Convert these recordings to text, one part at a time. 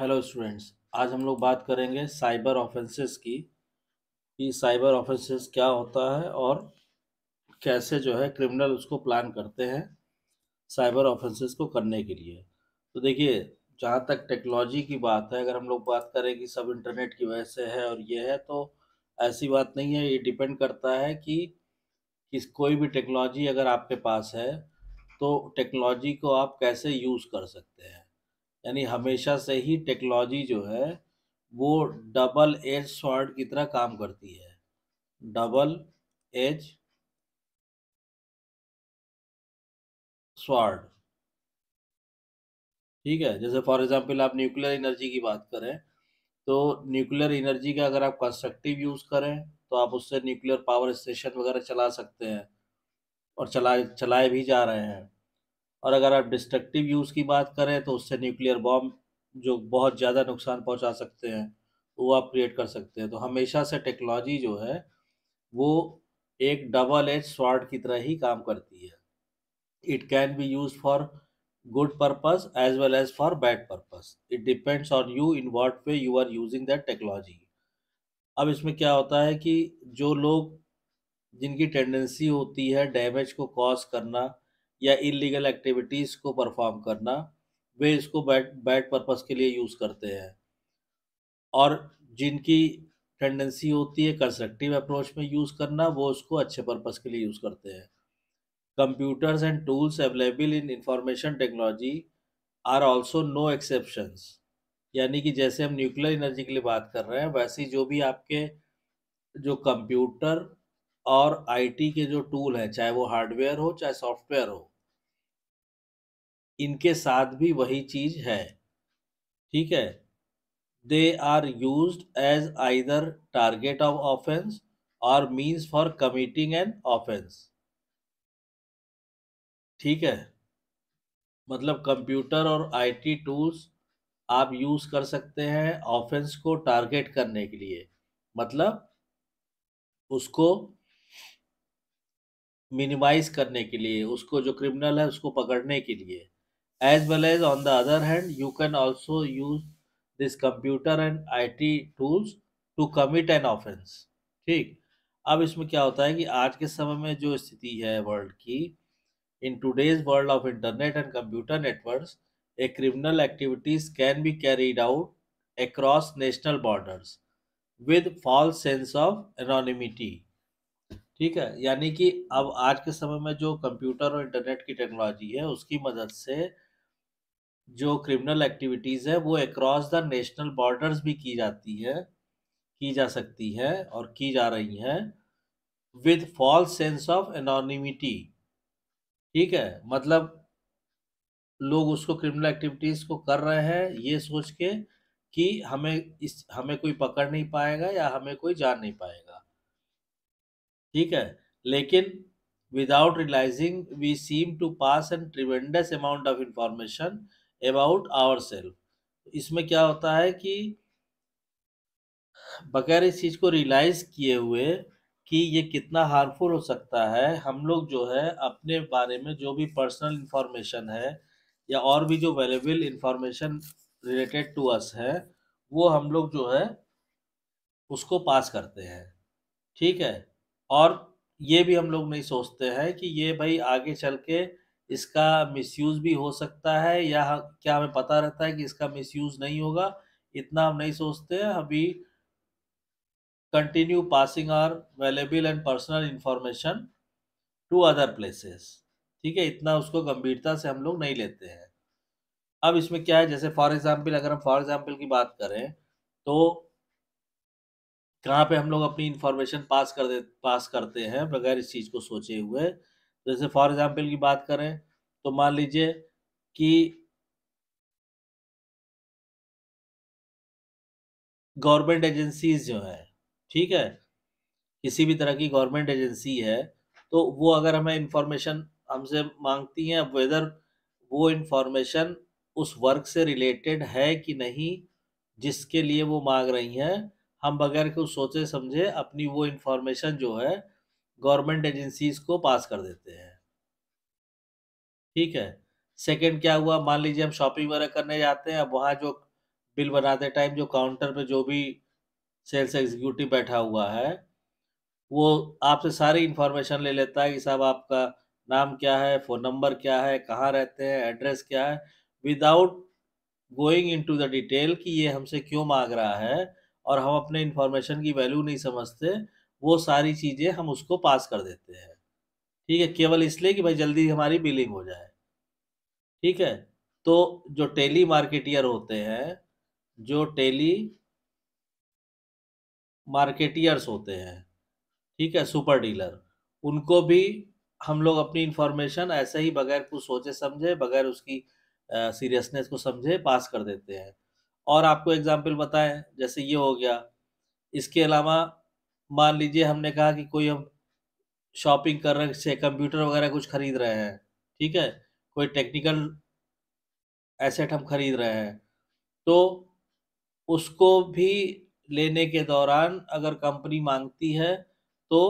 Hello students आज हम लोग बात करेंगे साइबर ऑफेंसेस की कि साइबर ऑफेंसेस क्या होता है और कैसे जो है क्रिमिनल उसको प्लान करते हैं साइबर ऑफेंसेस को करने के लिए तो देखिए जहाँ तक टेक्नोलॉजी की बात है अगर हम लोग बात करें कि सब इंटरनेट की वजह से है और ये है तो ऐसी बात नहीं है ये डिपेंड करता है कि किस कोई भी टेक्नोलॉजी अगर आपके पास है तो टेक्नोलॉजी को आप कैसे यूज़ कर सकते हैं यानी हमेशा से ही टेक्नोलॉजी जो है वो डबल एज स्वर्ड की तरह काम करती है डबल एज स्वर्ड ठीक है जैसे फॉर एग्जांपल आप न्यूक्लियर एनर्जी की बात करें तो न्यूक्लियर एनर्जी का अगर आप कंस्ट्रक्टिव यूज़ करें तो आप उससे न्यूक्लियर पावर स्टेशन वगैरह चला सकते हैं और चला चलाए भी जा रहे हैं और अगर आप डिस्ट्रक्टिव यूज़ की बात करें तो उससे न्यूक्लियर बॉम्ब जो बहुत ज़्यादा नुकसान पहुंचा सकते हैं वो आप क्रिएट कर सकते हैं तो हमेशा से टेक्नोलॉजी जो है वो एक डबल एज स्वार्ड की तरह ही काम करती है it can be use for good purpose as well as for bad purpose it depends on you in what way you are using that technology अब इसमें क्या होता है कि जो लोग जिनकी टेंडेंसी होती है डैमेज को कॉज करना या इलीगल एक्टिविटीज़ को परफॉर्म करना वे इसको बैड बैड पर्पस के लिए यूज़ करते हैं और जिनकी टेंडेंसी होती है कंस्ट्रक्टिव अप्रोच में यूज़ करना वो उसको अच्छे पर्पस के लिए यूज़ करते हैं computers and tools available in information technology are also no exceptions यानी कि जैसे हम न्यूक्लियर एनर्जी के लिए बात कर रहे हैं वैसे जो भी आपके जो कंप्यूटर और आईटी के जो टूल हैं चाहे वो हार्डवेयर हो चाहे सॉफ्टवेयर हो इनके साथ भी वही चीज है ठीक है they are use as either target of offence और means for committing an offence ठीक है मतलब कंप्यूटर और आईटी टूल्स आप यूज़ कर सकते हैं ऑफेंस को टारगेट करने के लिए मतलब उसको मिनिमाइज करने के लिए उसको जो क्रिमिनल है उसको पकड़ने के लिए as well as on the other hand you can also use this computer and IT tools to commit an offense ठीक अब इसमें क्या होता है कि आज के समय में जो स्थिति है वर्ल्ड की in today's world of internet and computer networks a criminal activities can be carried out across national borders with false sense of anonymity ठीक है यानी कि अब आज के समय में जो कंप्यूटर और इंटरनेट की टेक्नोलॉजी है उसकी मदद से जो क्रिमिनल एक्टिविटीज़ है वो अक्रॉस द नेशनल बॉर्डर्स भी की जाती है की जा सकती है और की जा रही है with false sense of anonymity ठीक है मतलब लोग उसको क्रिमिनल एक्टिविटीज़ को कर रहे हैं ये सोच के कि हमें इस हमें कोई पकड़ नहीं पाएगा या हमें कोई जान नहीं पाएगा ठीक है लेकिन without realising we seem to pass an tremendous amount of information about our self इसमें क्या होता है कि बगैर इस चीज़ को रियलाइज किए हुए कि ये कितना हार्मफुल हो सकता है हम लोग जो है अपने बारे में जो भी पर्सनल इन्फॉर्मेशन है या और भी जो valuable information related to us है वो हम लोग जो है उसको पास करते हैं ठीक है और ये भी हम लोग नहीं सोचते हैं कि ये भाई आगे चल के इसका मिसयूज भी हो सकता है या क्या हमें पता रहता है कि इसका मिसयूज नहीं होगा इतना हम नहीं सोचते अभी continue passing our valuable and personal information to other places ठीक है इतना उसको गंभीरता से हम लोग नहीं लेते हैं अब इसमें क्या है जैसे फॉर एग्जाम्पल अगर हम फॉर एग्जाम्पल की बात करें तो कहाँ पे हम लोग अपनी इंफॉर्मेशन पास कर दे पास करते हैं बगैर इस चीज़ को सोचे हुए जैसे फॉर एग्जाम्पल की बात करें तो मान लीजिए कि गवर्नमेंट एजेंसीज जो है ठीक है किसी भी तरह की गवर्नमेंट एजेंसी है तो वो अगर हमें इंफॉर्मेशन हमसे मांगती हैं वेदर वो इंफॉर्मेशन उस वर्क से रिलेटेड है कि नहीं जिसके लिए वो मांग रही हैं हम बगैर कुछ सोचे समझे अपनी वो इन्फॉर्मेशन जो है गवर्नमेंट एजेंसीज को पास कर देते हैं ठीक है सेकंड क्या हुआ मान लीजिए हम शॉपिंग वगैरह करने जाते हैं अब वहाँ जो बिल बनाते टाइम जो काउंटर पे जो भी सेल्स एग्जीक्यूटिव बैठा हुआ है वो आपसे सारी इन्फॉर्मेशन ले लेता है कि साहब आपका नाम क्या है फ़ोन नंबर क्या है कहाँ रहते हैं एड्रेस क्या है without going into the detail कि ये हमसे क्यों मांग रहा है और हम अपने इन्फॉर्मेशन की वैल्यू नहीं समझते वो सारी चीज़ें हम उसको पास कर देते हैं ठीक है केवल इसलिए कि भाई जल्दी हमारी बिलिंग हो जाए ठीक है तो जो टेली मार्केटियर होते हैं जो टेली मार्केटियर्स होते हैं ठीक है सुपर डीलर उनको भी हम लोग अपनी इन्फॉर्मेशन ऐसे ही बगैर कुछ सोचे समझे बगैर उसकी सीरियसनेस को समझे पास कर देते हैं और आपको एग्जाम्पल बताएं जैसे ये हो गया इसके अलावा मान लीजिए हमने कहा कि कोई हम शॉपिंग कर रहे हैं कंप्यूटर वगैरह कुछ खरीद रहे हैं ठीक है कोई टेक्निकल एसेट हम खरीद रहे हैं तो उसको भी लेने के दौरान अगर कंपनी मांगती है तो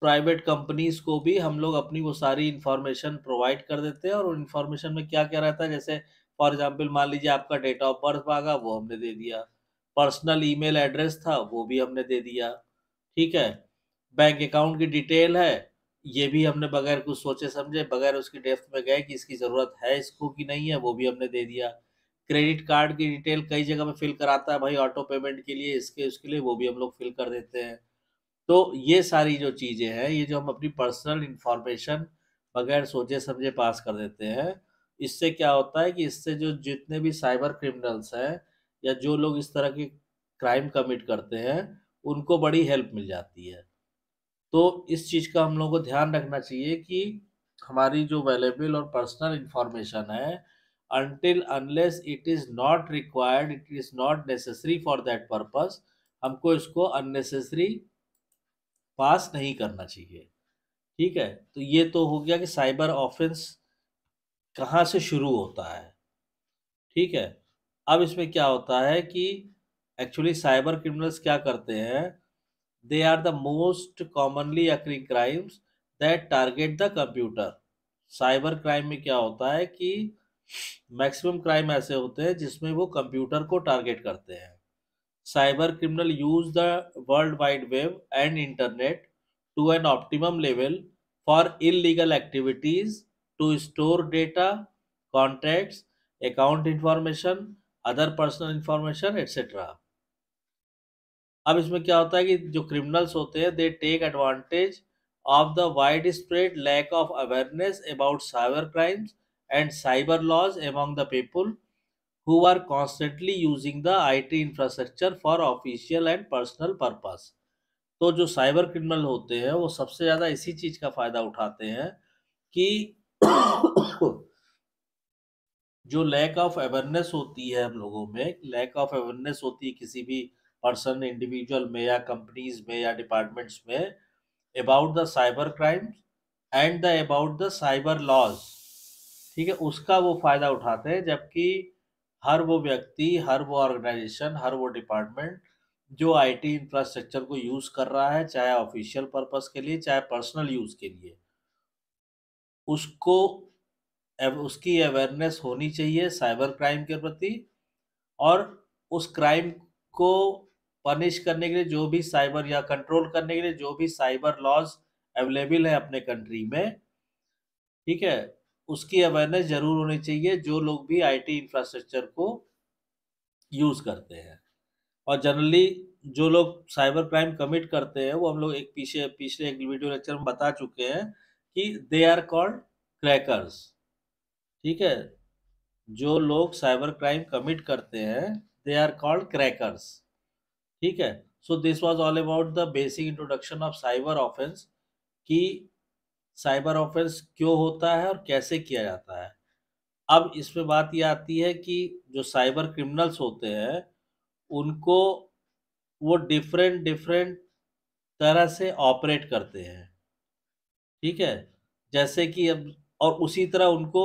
प्राइवेट कंपनीज को भी हम लोग अपनी वो सारी इन्फॉर्मेशन प्रोवाइड कर देते हैं और इन्फॉर्मेशन में क्या क्या रहता है जैसे फॉर एग्जाम्पल मान लीजिए आपका डेट ऑफ बर्थ मांगा वो हमने दे दिया पर्सनल ईमेल एड्रेस था वो भी हमने दे दिया ठीक है बैंक अकाउंट की डिटेल है ये भी हमने बगैर कुछ सोचे समझे बगैर उसकी डेप्थ में गए कि इसकी ज़रूरत है इसको कि नहीं है वो भी हमने दे दिया क्रेडिट कार्ड की डिटेल कई जगह में फिल कराता है भाई ऑटो पेमेंट के लिए इसके उसके लिए वो भी हम लोग फिल कर देते हैं तो ये सारी जो चीज़ें हैं ये जो हम अपनी पर्सनल इन्फॉर्मेशन बगैर सोचे समझे पास कर देते हैं इससे क्या होता है कि इससे जो जितने भी साइबर क्रिमिनल्स हैं या जो लोग इस तरह के क्राइम कमिट करते हैं उनको बड़ी हेल्प मिल जाती है तो इस चीज़ का हम लोगों को ध्यान रखना चाहिए कि हमारी जो अवेलेबल और पर्सनल इंफॉर्मेशन है until unless it is not required it is not necessary for that purpose हमको इसको अननेसेसरी पास नहीं करना चाहिए ठीक है तो ये तो हो गया कि साइबर ऑफेंस कहाँ से शुरू होता है ठीक है अब इसमें क्या होता है कि एक्चुअली साइबर क्रिमिनल्स क्या करते हैं they are the most commonly occurring crimes that target the computer cyber crime में क्या होता है कि मैक्सिमम क्राइम ऐसे होते हैं जिसमें वो कंप्यूटर को टारगेट करते हैं cyber criminal use the world wide web and internet to an optimum level for illegal activities to store data contacts account information other personal information etcetera अब इसमें क्या होता है कि जो क्रिमिनल्स होते हैं they take advantage of the wide spread lack of awareness about cyber crimes and cyber laws among the who are are using the I T infrastructure for official and personal purpose तो जो cyber criminal होते हैं वो सबसे ज़्यादा इसी चीज़ का फ़ायदा उठाते हैं कि जो लैक ऑफ अवेयरनेस होती है हम लोगों में लैक ऑफ अवेयरनेस होती है किसी भी पर्सन इंडिविजुअल में या कंपनीज में या डिपार्टमेंट्स में about the cyber crime and the about the cyber laws ठीक है उसका वो फ़ायदा उठाते हैं जबकि हर वो व्यक्ति हर वो ऑर्गेनाइजेशन हर वो डिपार्टमेंट जो आईटी इंफ्रास्ट्रक्चर को यूज़ कर रहा है चाहे ऑफिशियल पर्पस के लिए चाहे पर्सनल यूज़ के लिए उसको उसकी अवेयरनेस होनी चाहिए साइबर क्राइम के प्रति और उस क्राइम को पनिश करने के लिए जो भी साइबर या कंट्रोल करने के लिए जो भी साइबर लॉज अवेलेबल है अपने कंट्री में ठीक है उसकी अवेयरनेस जरूर होनी चाहिए जो लोग भी आईटी इंफ्रास्ट्रक्चर को यूज़ करते हैं और जनरली जो लोग साइबर क्राइम कमिट करते हैं वो हम लोग एक पीछे पिछले एक वीडियो लेक्चर में बता चुके हैं कि दे आर कॉल्ड क्रैकर्स ठीक है जो लोग साइबर क्राइम कमिट करते हैं दे आर कॉल्ड क्रैकर्स ठीक है so this was all about the basic introduction of cyber offence कि साइबर ऑफेंस क्यों होता है और कैसे किया जाता है अब इसमें बात यह आती है कि जो साइबर क्रिमिनल्स होते हैं उनको वो डिफरेंट डिफरेंट तरह से ऑपरेट करते हैं ठीक है जैसे कि अब और उसी तरह उनको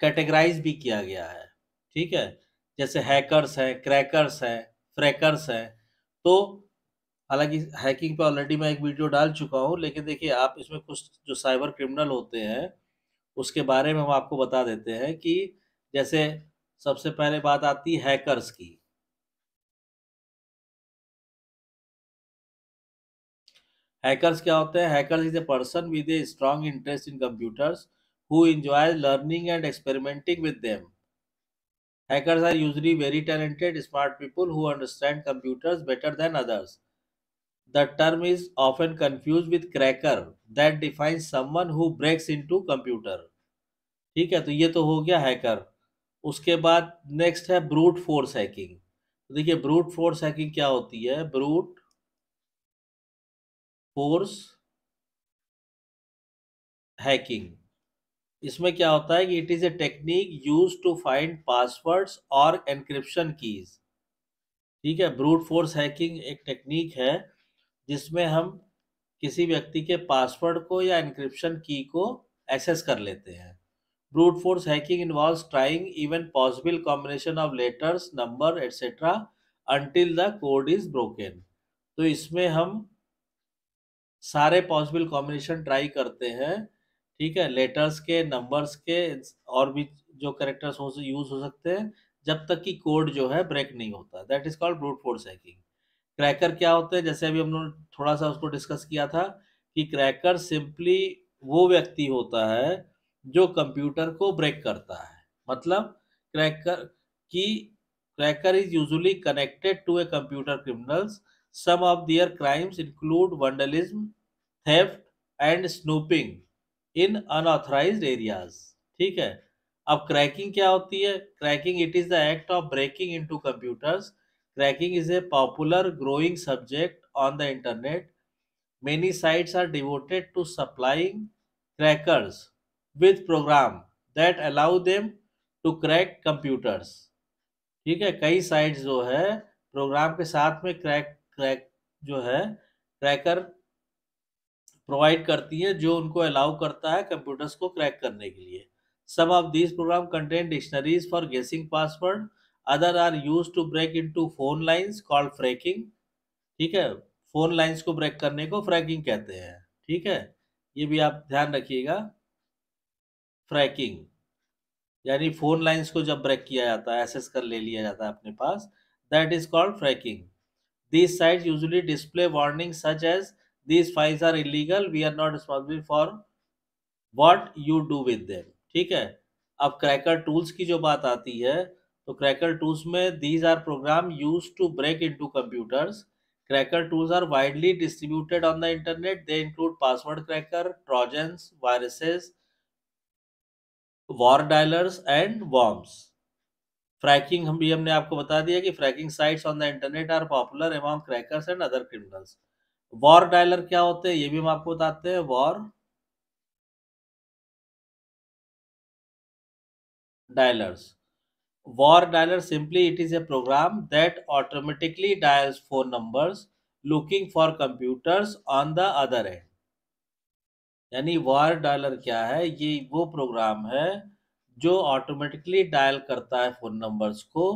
कैटेगराइज भी किया गया है ठीक है जैसे हैकर्स हैं क्रैकर्स हैं फ्रैकर्स हैं तो हालांकि हैकिंग पे ऑलरेडी मैं एक वीडियो डाल चुका हूँ लेकिन देखिए आप इसमें कुछ जो साइबर क्रिमिनल होते हैं उसके बारे में हम आपको बता देते हैं कि जैसे सबसे पहले बात आती है हैकर्स की हैकर्स क्या होते हैं hackers is a person with a strong interest in computers who enjoy learning and experimenting with them Hackers are usually very talented, smart people who understand computers better than others. The term is often confused with cracker that defines someone who breaks into computer. ठीक है तो ये तो हो गया hacker उसके बाद next है ब्रूट फोर्स हैकिंग तो देखिए ब्रूट फोर्स हैकिंग क्या होती है ब्रूट फोर्स हैकिंग इसमें क्या होता है कि it is a technique use to find passwords और एनक्रिप्शन कीज ठीक है ब्रूट फोर्स हैकिंग एक टेक्निक है जिसमें हम किसी व्यक्ति के पासवर्ड को या इनक्रिप्शन की को एक्सेस कर लेते हैं brute force hacking involve trying every possible combination of letters number etcetera until the code is broken तो इसमें हम सारे पॉसिबल कॉम्बिनेशन ट्राई करते हैं ठीक है लेटर्स के नंबर्स के और भी जो करेक्टर्स हो यूज हो सकते हैं जब तक कि कोड जो है ब्रेक नहीं होता that is called brute force hacking cracker क्या होते हैं जैसे अभी हम लोग थोड़ा सा उसको डिस्कस किया था कि क्रैकर सिंपली वो व्यक्ति होता है जो कंप्यूटर को ब्रेक करता है मतलब क्रैकर की cracker is usually connected to a computer criminals some of their crimes include vandalism theft and snooping in unauthorised areas ठीक है अब क्रैकिंग क्या होती है cracking it is the act of breaking into computers cracking is a popular growing subject on the internet many sites are devoted to supplying crackers with program that allow them to crack computers ठीक है कई sites जो है programme के साथ में crack crack जो है क्रैकर प्रोवाइड करती है जो उनको अलाउ करता है कंप्यूटर्स को क्रैक करने के लिए some of this program contain dictionaries for guessing password other are use to break into phone lines called phracking ठीक है फोन लाइन्स को ब्रेक करने को फ्रैकिंग कहते हैं ठीक है ये भी आप ध्यान रखिएगा फ्रैकिंग यानी फोन लाइन्स को जब ब्रेक किया जाता है एसेस कर ले लिया जाता है अपने पास that is called phracking this site usually display warning such as these files are illegal we are not responsible for what you do with them ठीक है अब क्रैकर टूल्स की जो बात आती है तो क्रैकर टूल्स में these are program use to break into computers cracker tools are widely distributed on the internet they include password cracker trojans viruses war dialers and worms phracking हम भी हमने आपको बता दिया कि phracking sites on the internet are popular among crackers and other criminals war dialer क्या होते हैं ये भी हम आपको बताते हैं war dialers war dialer simply it is a program that automatically dials phone numbers looking for computers on the other है यानी वॉर डायलर क्या है ये वो प्रोग्राम है जो ऑटोमेटिकली डायल करता है फोन नंबर्स को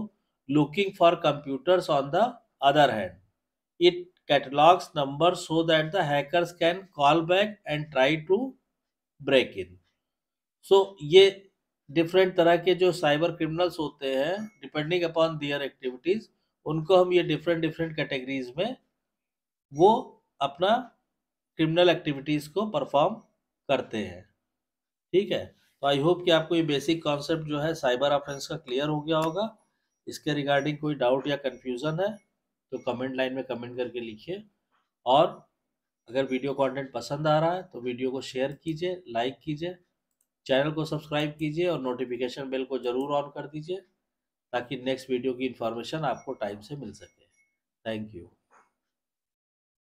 looking for computers on the other hand it catalog's number so that the hackers can call back and try to break in. So so, ये डिफरेंट तरह के जो साइबर क्रिमिनल्स होते हैं depending upon दियर activities उनको हम ये डिफरेंट डिफरेंट कैटेगरीज में वो अपना क्रिमिनल एक्टिविटीज को परफॉर्म करते हैं ठीक है तो आई होप कि आपको ये बेसिक कॉन्सेप्ट जो है साइबर ऑफेंस का क्लियर हो गया होगा इसके रिगार्डिंग कोई डाउट या कन्फ्यूज़न है तो कमेंट लाइन में कमेंट करके लिखिए और अगर वीडियो कंटेंट पसंद आ रहा है तो वीडियो को शेयर कीजिए लाइक कीजिए चैनल को सब्सक्राइब कीजिए और नोटिफिकेशन बेल को ज़रूर ऑन कर दीजिए ताकि नेक्स्ट वीडियो की इन्फॉर्मेशन आपको टाइम से मिल सके थैंक यू